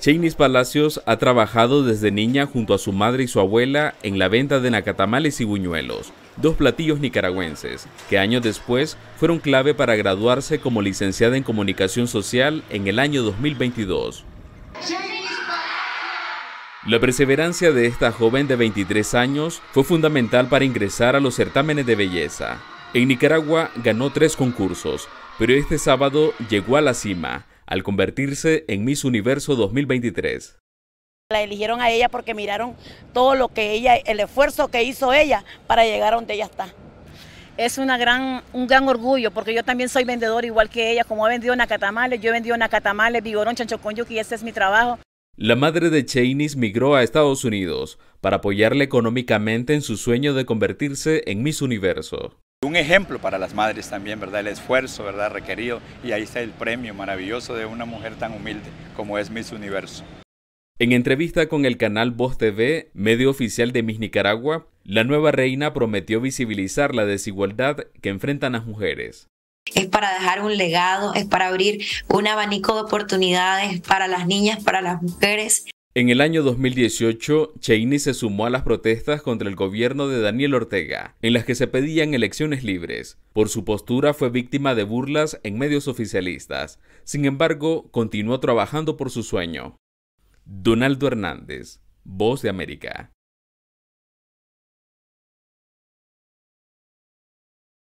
Cheynis Palacios ha trabajado desde niña junto a su madre y su abuela en la venta de nacatamales y buñuelos, dos platillos nicaragüenses, que años después fueron clave para graduarse como licenciada en comunicación social en el año 2022. La perseverancia de esta joven de 23 años fue fundamental para ingresar a los certámenes de belleza. En Nicaragua ganó tres concursos, pero este sábado llegó a la cima al convertirse en Miss Universo 2023. La eligieron a ella porque miraron todo lo que ella, el esfuerzo que hizo ella para llegar a donde ella está. Es una gran, un gran orgullo porque yo también soy vendedora igual que ella, como ha vendido nacatamales, yo he vendido nacatamales, vigorón, chanchoconyuki, y ese es mi trabajo. La madre de Chainis migró a Estados Unidos para apoyarle económicamente en su sueño de convertirse en Miss Universo. Un ejemplo para las madres también, ¿verdad? El esfuerzo, ¿verdad? Requerido. Y ahí está el premio maravilloso de una mujer tan humilde como es Miss Universo. En entrevista con el canal Voz TV, medio oficial de Miss Nicaragua, la nueva reina prometió visibilizar la desigualdad que enfrentan las mujeres es para dejar un legado, es para abrir un abanico de oportunidades para las niñas, para las mujeres. En el año 2018, Cheney se sumó a las protestas contra el gobierno de Daniel Ortega, en las que se pedían elecciones libres. Por su postura fue víctima de burlas en medios oficialistas. Sin embargo, continuó trabajando por su sueño. Donaldo Hernández, Voz de América.